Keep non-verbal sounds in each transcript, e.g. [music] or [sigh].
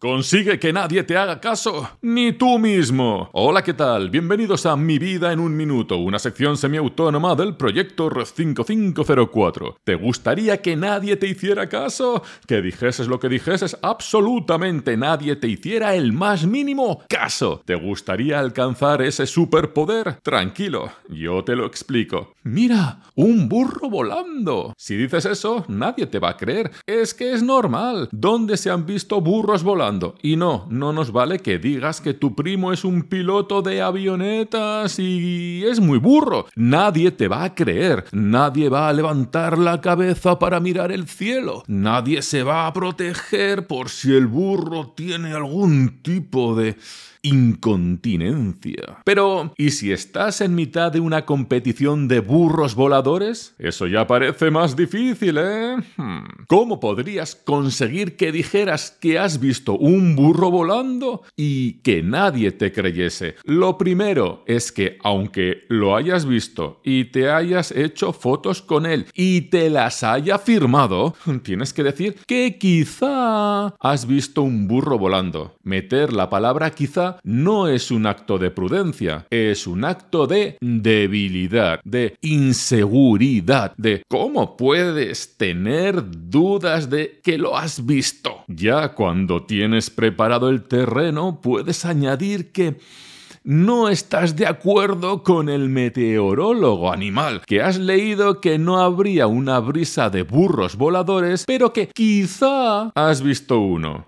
Consigue que nadie te haga caso, ni tú mismo. Hola, ¿qué tal? Bienvenidos a Mi Vida en un Minuto, una sección semiautónoma del proyecto r 5504. ¿Te gustaría que nadie te hiciera caso? ¿Que dijeses lo que dijeses? Absolutamente nadie te hiciera el más mínimo caso. ¿Te gustaría alcanzar ese superpoder? Tranquilo, yo te lo explico. Mira, un burro volando. Si dices eso, nadie te va a creer. Es que es normal. ¿Dónde se han visto burros volando? Y no, no nos vale que digas que tu primo es un piloto de avionetas y es muy burro. Nadie te va a creer, nadie va a levantar la cabeza para mirar el cielo, nadie se va a proteger por si el burro tiene algún tipo de incontinencia. Pero, ¿y si estás en mitad de una competición de burros voladores? Eso ya parece más difícil, ¿eh? Hmm. ¿Cómo podrías conseguir que dijeras que has visto un burro volando y que nadie te creyese. Lo primero es que aunque lo hayas visto y te hayas hecho fotos con él y te las haya firmado, [laughs] tienes que decir que quizá has visto un burro volando. Meter la palabra quizá no es un acto de prudencia, es un acto de debilidad, de inseguridad, de cómo puedes tener dudas de que lo has visto. Ya cuando tienes tienes preparado el terreno, puedes añadir que no estás de acuerdo con el meteorólogo animal, que has leído que no habría una brisa de burros voladores, pero que quizá has visto uno.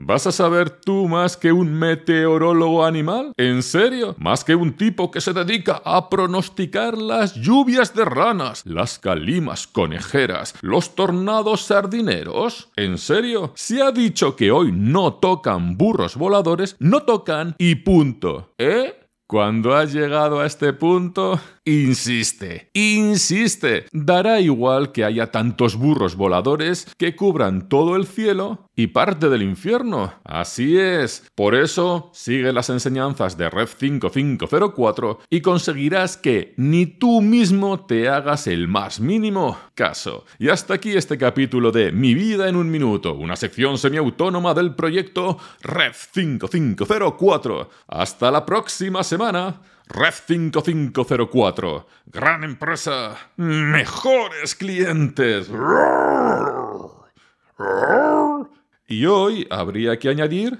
¿Vas a saber tú más que un meteorólogo animal? ¿En serio? ¿Más que un tipo que se dedica a pronosticar las lluvias de ranas, las calimas conejeras, los tornados sardineros? ¿En serio? Se ha dicho que hoy no tocan burros voladores, no tocan y punto. ¿Eh? Cuando has llegado a este punto, insiste, insiste. Dará igual que haya tantos burros voladores que cubran todo el cielo y parte del infierno. Así es. Por eso, sigue las enseñanzas de Red 5504 y conseguirás que ni tú mismo te hagas el más mínimo caso. Y hasta aquí este capítulo de Mi vida en un minuto, una sección semiautónoma del proyecto Red 5504. Hasta la próxima semana. Red 5504. Gran empresa. Mejores clientes. Y hoy habría que añadir...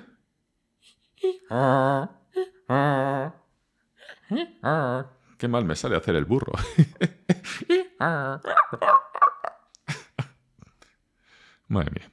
Qué mal me sale hacer el burro. [laughs] Madre mía.